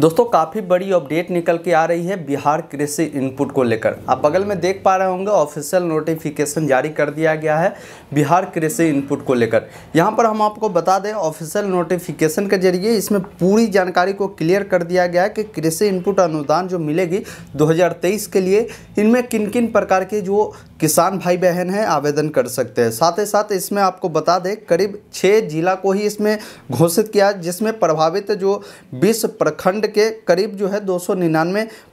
दोस्तों काफ़ी बड़ी अपडेट निकल के आ रही है बिहार कृषि इनपुट को लेकर आप बगल में देख पा रहे होंगे ऑफिशियल नोटिफिकेशन जारी कर दिया गया है बिहार कृषि इनपुट को लेकर यहां पर हम आपको बता दें ऑफिशियल नोटिफिकेशन के जरिए इसमें पूरी जानकारी को क्लियर कर दिया गया है कि कृषि इनपुट अनुदान जो मिलेगी दो के लिए इनमें किन किन प्रकार के जो किसान भाई बहन हैं आवेदन कर सकते हैं साथ ही साथ इसमें आपको बता दें करीब छः जिला को ही इसमें घोषित किया जिसमें प्रभावित जो बीस प्रखंड के करीब जो है दो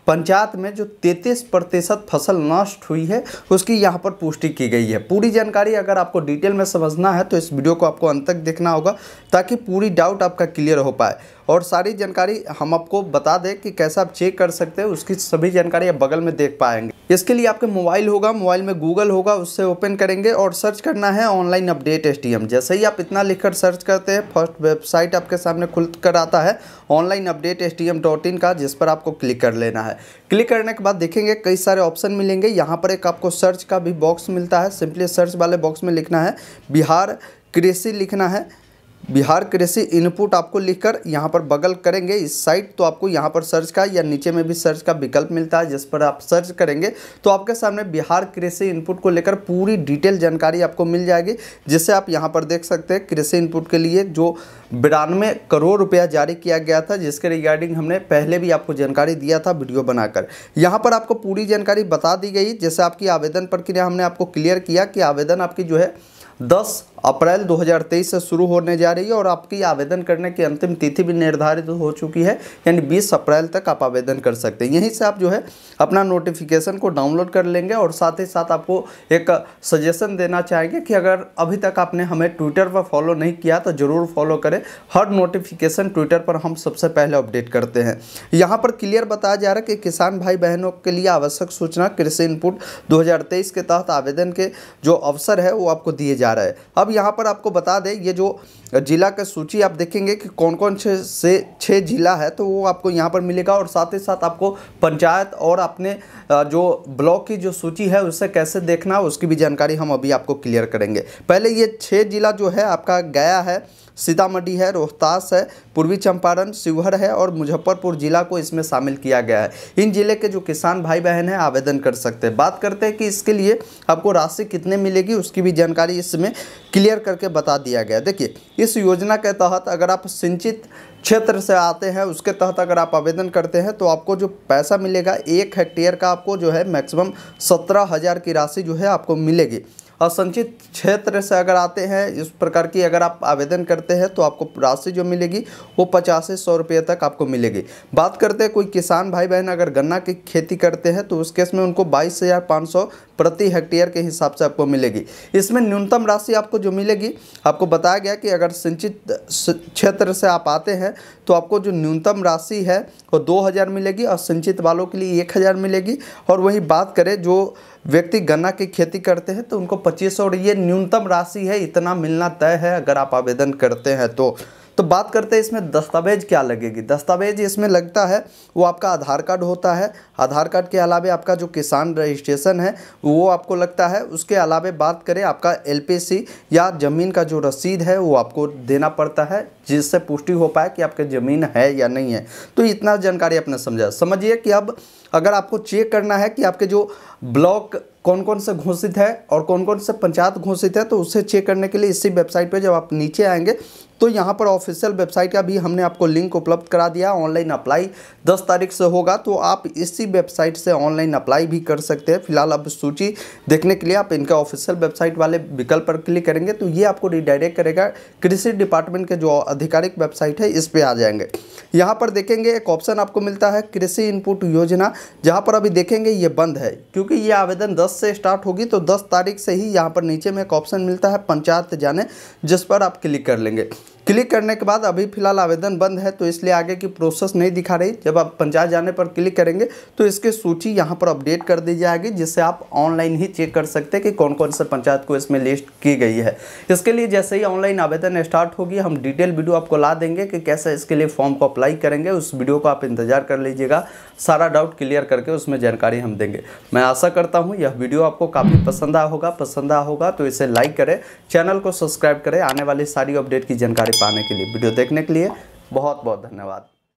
पंचायत में जो तैतीस प्रतिशत फसल नष्ट हुई है उसकी यहाँ पर पुष्टि की गई है पूरी जानकारी अगर आपको डिटेल में समझना है तो इस वीडियो को आपको अंत तक देखना होगा ताकि पूरी डाउट आपका क्लियर हो पाए और सारी जानकारी हम आपको बता दें कि कैसे आप चेक कर सकते हैं उसकी सभी जानकारी आप बगल में देख पाएंगे इसके लिए आपके मोबाइल होगा मोबाइल में गूगल होगा उससे ओपन करेंगे और सर्च करना है ऑनलाइन अपडेट एस जैसे ही आप इतना लिखकर सर्च करते हैं फर्स्ट वेबसाइट आपके सामने खुल कर आता है ऑनलाइन अपडेट एस का जिस पर आपको क्लिक कर लेना है है क्लिक करने के बाद देखेंगे कई सारे ऑप्शन मिलेंगे यहाँ पर एक आपको सर्च का भी बॉक्स मिलता है सिंपली सर्च वाले बॉक्स में लिखना है बिहार कृषि लिखना है बिहार कृषि इनपुट आपको लिखकर यहाँ पर बगल करेंगे इस साइट तो आपको यहाँ पर सर्च का या नीचे में भी सर्च का विकल्प मिलता है जिस पर आप सर्च करेंगे तो आपके सामने बिहार कृषि इनपुट को लेकर पूरी डिटेल जानकारी आपको मिल जाएगी जिससे आप यहाँ पर देख सकते हैं कृषि इनपुट के लिए जो बिरानवे करोड़ रुपया जारी किया गया था जिसके रिगार्डिंग हमने पहले भी आपको जानकारी दिया था वीडियो बनाकर यहाँ पर आपको पूरी जानकारी बता दी गई जैसे आपकी आवेदन प्रक्रिया हमने आपको क्लियर किया कि आवेदन आपकी जो है 10 अप्रैल 2023 से शुरू होने जा रही है और आपकी आवेदन करने की अंतिम तिथि भी निर्धारित हो चुकी है यानी 20 अप्रैल तक आप आवेदन कर सकते हैं यहीं से आप जो है अपना नोटिफिकेशन को डाउनलोड कर लेंगे और साथ ही साथ आपको एक सजेशन देना चाहेंगे कि अगर अभी तक आपने हमें ट्विटर पर फॉलो नहीं किया तो ज़रूर फॉलो करें हर नोटिफिकेशन ट्विटर पर हम सबसे पहले अपडेट करते हैं यहाँ पर क्लियर बताया जा रहा है कि किसान भाई बहनों के लिए आवश्यक सूचना कृषि इनपुट दो के तहत आवेदन के जो अवसर है वो आपको दिए जाए जा रहा है अब यहाँ पर आपको बता दें ये जो ज़िला का सूची आप देखेंगे कि कौन कौन छः से छः ज़िला है तो वो आपको यहाँ पर मिलेगा और साथ ही साथ आपको पंचायत और अपने जो ब्लॉक की जो सूची है उसे कैसे देखना है उसकी भी जानकारी हम अभी आपको क्लियर करेंगे पहले ये छः ज़िला जो है आपका गया है सीतामढ़ी है रोहतास है पूर्वी चंपारण शिवहर है और मुजफ्फरपुर जिला को इसमें शामिल किया गया है इन जिले के जो किसान भाई बहन हैं आवेदन कर सकते हैं बात करते हैं कि इसके लिए आपको राशि कितने मिलेगी उसकी भी जानकारी इस इसमें क्लियर करके बता दिया गया देखिए इस योजना के तहत अगर आप सिंचित क्षेत्र से आते हैं उसके तहत अगर आप आवेदन करते हैं तो आपको जो पैसा मिलेगा एक हेक्टेयर का आपको जो है मैक्सिमम सत्रह हज़ार की राशि जो है आपको मिलेगी असंचित क्षेत्र से अगर आते हैं इस प्रकार की अगर आप आवेदन करते हैं तो आपको राशि जो मिलेगी वो पचास से सौ रुपये तक आपको मिलेगी बात करते हैं कोई किसान भाई बहन अगर गन्ना की खेती करते हैं तो उस केस में उनको बाईस हज़ार पाँच सौ प्रति हेक्टेयर के हिसाब से आपको मिलेगी इसमें न्यूनतम राशि आपको जो मिलेगी आपको बताया गया कि अगर सिंचित क्षेत्र से आप आते हैं तो आपको जो न्यूनतम राशि है वो दो हज़ार मिलेगी और सिंचित वालों के लिए एक हज़ार मिलेगी और वही बात करें जो व्यक्ति गन्ना की खेती करते हैं तो उनको पच्चीस और ये न्यूनतम राशि है इतना मिलना तय है अगर आप आवेदन करते हैं तो तो बात करते हैं इसमें दस्तावेज़ क्या लगेगी दस्तावेज इसमें लगता है वो आपका आधार कार्ड होता है आधार कार्ड के अलावे आपका जो किसान रजिस्ट्रेशन है वो आपको लगता है उसके अलावे बात करें आपका एलपीसी या ज़मीन का जो रसीद है वो आपको देना पड़ता है जिससे पुष्टि हो पाए कि आपकी ज़मीन है या नहीं है तो इतना जानकारी आपने समझा समझिए कि अब अगर आपको चेक करना है कि आपके जो ब्लॉक कौन कौन से घोषित है और कौन कौन से पंचायत घोषित है तो उसे चेक करने के लिए इसी वेबसाइट पे जब आप नीचे आएंगे तो यहाँ पर ऑफिशियल वेबसाइट का भी हमने आपको लिंक उपलब्ध करा दिया ऑनलाइन अप्लाई 10 तारीख से होगा तो आप इसी वेबसाइट से ऑनलाइन अप्लाई भी कर सकते हैं फिलहाल अब सूची देखने के लिए आप इनका ऑफिशियल वेबसाइट वाले विकल्प पर क्लिक करेंगे तो ये आपको रिडायरेक्ट करेगा कृषि डिपार्टमेंट के जो आधिकारिक वेबसाइट है इस पर आ जाएंगे यहाँ पर देखेंगे एक ऑप्शन आपको मिलता है कृषि इनपुट योजना जहाँ पर अभी देखेंगे ये बंद है क्योंकि ये आवेदन दस 10 से स्टार्ट होगी तो 10 तारीख से ही यहाँ पर नीचे में एक ऑप्शन मिलता है पंचायत जाने जिस पर आप क्लिक कर लेंगे क्लिक करने के बाद अभी फिलहाल आवेदन बंद है तो इसलिए आगे की प्रोसेस नहीं दिखा रही जब आप पंचायत जाने पर क्लिक करेंगे तो इसकी सूची यहाँ पर अपडेट कर दी जाएगी जिससे आप ऑनलाइन ही चेक कर सकते हैं कि कौन कौन से पंचायत को इसमें लिस्ट की गई है इसके लिए जैसे ही ऑनलाइन आवेदन स्टार्ट होगी हम डिटेल वीडियो आपको ला देंगे कि कैसे इसके लिए फॉर्म को अप्लाई करेंगे उस वीडियो को आप इंतजार कर लीजिएगा सारा डाउट क्लियर करके उसमें जानकारी हम देंगे मैं आशा करता हूँ यह वीडियो आपको काफ़ी पसंद आ होगा पसंद आ होगा तो इसे लाइक करें चैनल को सब्सक्राइब करें आने वाली सारी अपडेट की जानकारी पाने के लिए वीडियो देखने के लिए बहुत बहुत धन्यवाद